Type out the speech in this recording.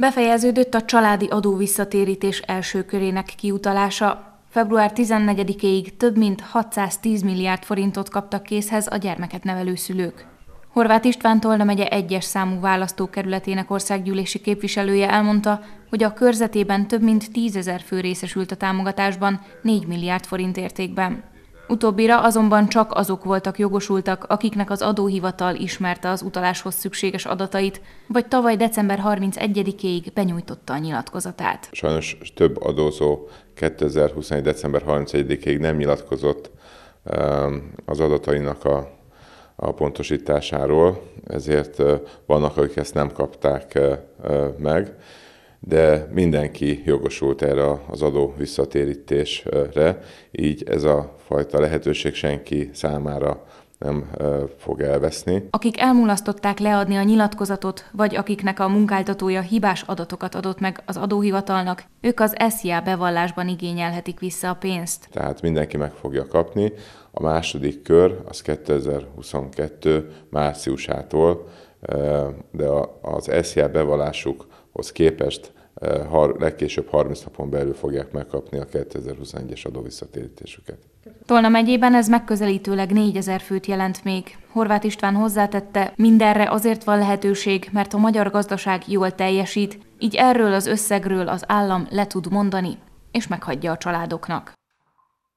Befejeződött a családi adóvisszatérítés első körének kiutalása. Február 14-éig több mint 610 milliárd forintot kaptak készhez a gyermeket nevelő szülők. Horváth István Tolna megye egyes számú választókerületének országgyűlési képviselője elmondta, hogy a körzetében több mint tízezer fő részesült a támogatásban 4 milliárd forint értékben. Utóbbira azonban csak azok voltak jogosultak, akiknek az adóhivatal ismerte az utaláshoz szükséges adatait, vagy tavaly december 31 ig benyújtotta a nyilatkozatát. Sajnos több adózó 2021. december 31-ig nem nyilatkozott ehm, az adatainak a, a pontosításáról, ezért eh, vannak, akik ezt nem kapták eh, eh, meg de mindenki jogosult erre az adó visszatérítésre, így ez a fajta lehetőség senki számára nem fog elveszni. Akik elmulasztották leadni a nyilatkozatot, vagy akiknek a munkáltatója hibás adatokat adott meg az adóhivatalnak, ők az SZIA bevallásban igényelhetik vissza a pénzt. Tehát mindenki meg fogja kapni. A második kör az 2022. márciusától, de az SZIA bevallásuk hoz képest eh, legkésőbb 30 napon belül fogják megkapni a 2021-es adóvisszatérítésüket. Tolna megyében ez megközelítőleg 4000 főt jelent még. Horváth István hozzátette, mindenre azért van lehetőség, mert a magyar gazdaság jól teljesít, így erről az összegről az állam le tud mondani, és meghagyja a családoknak.